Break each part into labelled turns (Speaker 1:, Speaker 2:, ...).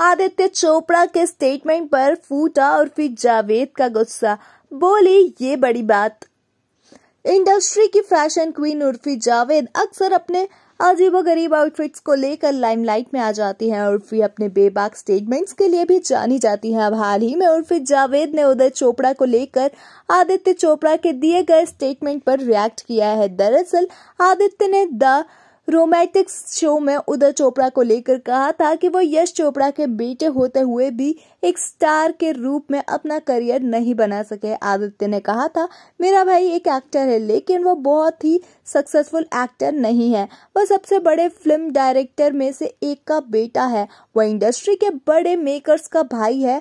Speaker 1: आदित्य चोपड़ा के स्टेटमेंट पर फूटा और फिर जावेद का गुस्सा बोली ये बड़ी बात इंडस्ट्री की फैशन क्वीन उर्फी जावेद अक्सर अपने अजीबोगरीब आउटफिट्स को लेकर लाइमलाइट में आ जाती हैं उर्फी अपने बेबाक स्टेटमेंट्स के लिए भी जानी जाती हैं अब हाल ही में उर्फी जावेद ने उदय चोपड़ा को लेकर आदित्य चोपड़ा के दिए गए स्टेटमेंट पर रिएक्ट किया है दरअसल आदित्य ने द रोमांटिक शो में उदय चोपड़ा को लेकर कहा था कि वो यश चोपड़ा के बेटे होते हुए भी एक स्टार के रूप में अपना करियर नहीं बना सके आदित्य ने कहा था मेरा भाई एक एक्टर है लेकिन वो बहुत ही सक्सेसफुल एक्टर नहीं है वो सबसे बड़े फिल्म डायरेक्टर में से एक का बेटा है वह इंडस्ट्री के बड़े मेकर्स का भाई है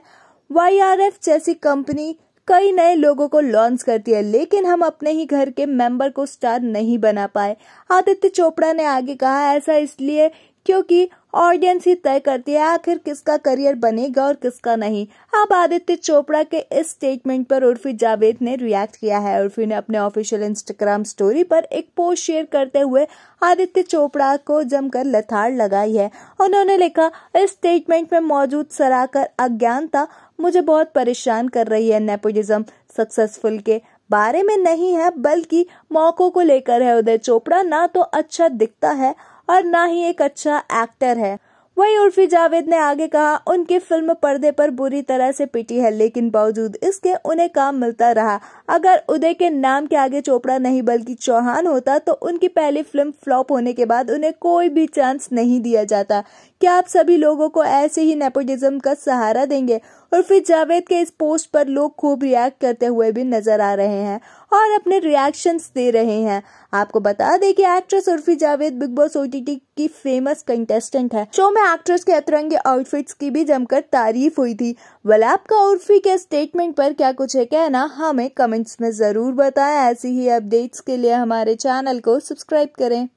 Speaker 1: वाई जैसी कंपनी कई नए लोगों को लॉन्च करती है लेकिन हम अपने ही घर के मेंबर को स्टार नहीं बना पाए आदित्य चोपड़ा ने आगे कहा ऐसा इसलिए क्योंकि ऑडियंस ही तय करती है आखिर किसका करियर बनेगा और किसका नहीं अब आदित्य चोपड़ा के इस स्टेटमेंट पर उर्फी जावेद ने रिएक्ट किया है उर्फी ने अपने ऑफिशियल इंस्टाग्राम स्टोरी पर एक पोस्ट शेयर करते हुए आदित्य चोपड़ा को जमकर लथाड़ लगाई है उन्होंने लिखा इस स्टेटमेंट में मौजूद सराकर अज्ञानता मुझे बहुत परेशान कर रही है नेपोटिज्म सक्सेसफुल के बारे में नहीं है बल्कि मौकों को लेकर है उदय चोपड़ा ना तो अच्छा दिखता है और ना ही एक अच्छा एक्टर है वही उर्फी जावेद ने आगे कहा उनकी फिल्म पर्दे पर बुरी तरह से पिटी है लेकिन बावजूद इसके उन्हें काम मिलता रहा अगर उदय के नाम के आगे चोपड़ा नहीं बल्कि चौहान होता तो उनकी पहली फिल्म फ्लॉप होने के बाद उन्हें कोई भी चांस नहीं दिया जाता क्या आप सभी लोगों को ऐसे ही नेपोटिज्म का सहारा देंगे उर्फी जावेद के इस पोस्ट पर लोग खूब रिएक्ट करते हुए भी नजर आ रहे हैं और अपने रिएक्शंस दे रहे हैं आपको बता दें कि actress Urfi Javed Bigg Boss OTT की फेमस कंटेस्टेंट है शो में एक्ट्रेस के अतरंगे आउटफिट्स की भी जमकर तारीफ हुई थी वलाप का उर्फी के स्टेटमेंट पर क्या कुछ है कहना हमें कमेंट्स में जरूर बताएं ऐसी ही अपडेट्स के लिए हमारे चैनल को सब्सक्राइब करें